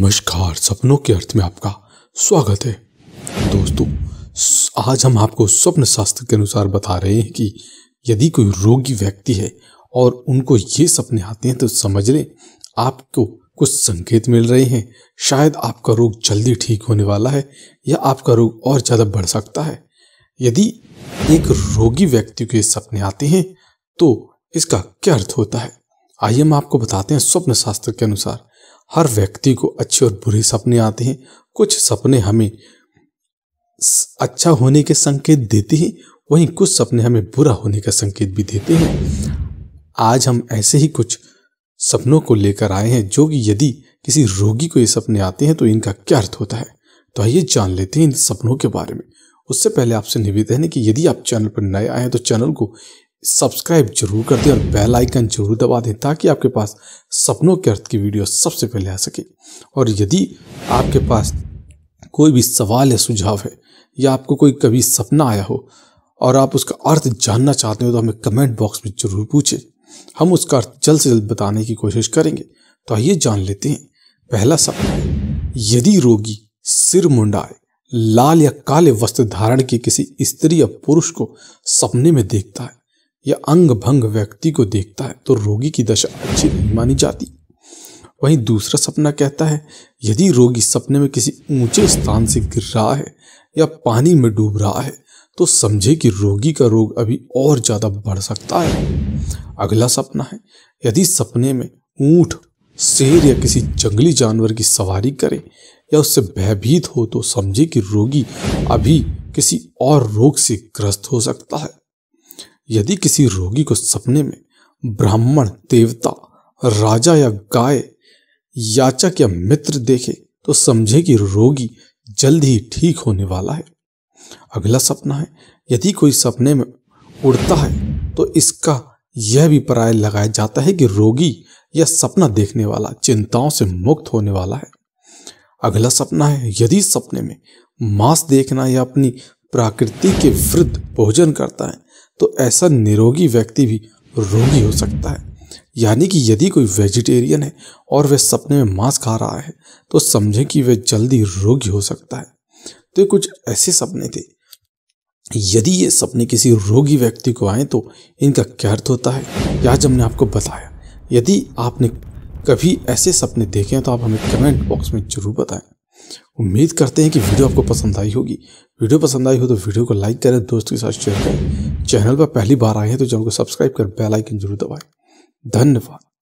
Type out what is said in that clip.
नमस्कार सपनों के अर्थ में आपका स्वागत है दोस्तों आज हम आपको स्वप्न शास्त्र के अनुसार बता रहे हैं कि यदि कोई रोगी व्यक्ति है और उनको ये सपने आते हैं तो समझ लें आपको कुछ संकेत मिल रहे हैं शायद आपका रोग जल्दी ठीक होने वाला है या आपका रोग और ज़्यादा बढ़ सकता है यदि एक रोगी व्यक्ति के सपने आते हैं तो इसका क्या अर्थ होता है आइए हम आपको बताते हैं स्वप्न शास्त्र के अनुसार हर व्यक्ति को अच्छे और बुरे सपने आते हैं कुछ सपने हमें अच्छा होने के संकेत देते हैं वहीं कुछ सपने हमें बुरा होने का संकेत भी देते हैं आज हम ऐसे ही कुछ सपनों को लेकर आए हैं जो कि यदि किसी रोगी को ये सपने आते हैं तो इनका क्या अर्थ होता है तो आइए जान लेते हैं इन सपनों के बारे में उससे पहले आपसे निवेदन है कि यदि आप चैनल पर नए आए हैं तो चैनल को सब्सक्राइब जरूर कर दें और बेल आइकन जरूर दबा दें ताकि आपके पास सपनों के अर्थ की वीडियो सबसे पहले आ सके और यदि आपके पास कोई भी सवाल या सुझाव है या आपको कोई कभी सपना आया हो और आप उसका अर्थ जानना चाहते हो तो हमें कमेंट बॉक्स में ज़रूर पूछें हम उसका अर्थ जल्द से जल्द बताने की कोशिश करेंगे तो आइए जान लेते हैं पहला सपना यदि रोगी सिर मुंडाए लाल या काले वस्त्र धारण के किसी स्त्री या पुरुष को सपने में देखता है या अंग भंग व्यक्ति को देखता है तो रोगी की दशा अच्छी नहीं मानी जाती वहीं दूसरा सपना कहता है यदि रोगी सपने में किसी ऊंचे स्थान से गिर रहा है या पानी में डूब रहा है तो समझे कि रोगी का रोग अभी और ज़्यादा बढ़ सकता है अगला सपना है यदि सपने में ऊंट शेर या किसी जंगली जानवर की सवारी करे या उससे भयभीत हो तो समझे कि रोगी अभी किसी और रोग से ग्रस्त हो सकता है यदि किसी रोगी को सपने में ब्राह्मण देवता राजा या गाय याचक या मित्र देखे तो समझे कि रोगी जल्द ही ठीक होने वाला है अगला सपना है यदि कोई सपने में उड़ता है तो इसका यह भी पराय लगाया जाता है कि रोगी या सपना देखने वाला चिंताओं से मुक्त होने वाला है अगला सपना है यदि सपने में मांस देखना या अपनी प्रकृति के विरुद्ध भोजन करता है तो ऐसा निरोगी व्यक्ति भी रोगी हो सकता है यानी कि यदि कोई वेजिटेरियन है और वह सपने में मांस खा रहा है तो समझें कि वह जल्दी रोगी हो सकता है तो कुछ ऐसे सपने थे यदि ये सपने किसी रोगी व्यक्ति को आए तो इनका क्या अर्थ होता है या आज हमने आपको बताया यदि आपने कभी ऐसे सपने देखे हैं तो आप हमें कमेंट बॉक्स में जरूर बताएं उम्मीद करते हैं कि वीडियो आपको पसंद आई होगी वीडियो पसंद आई हो तो वीडियो को लाइक करें दोस्तों के साथ शेयर करें चैनल पर पहली बार आए हैं तो चैनल को सब्सक्राइब कर बेल आइकन जरूर दबाएं धन्यवाद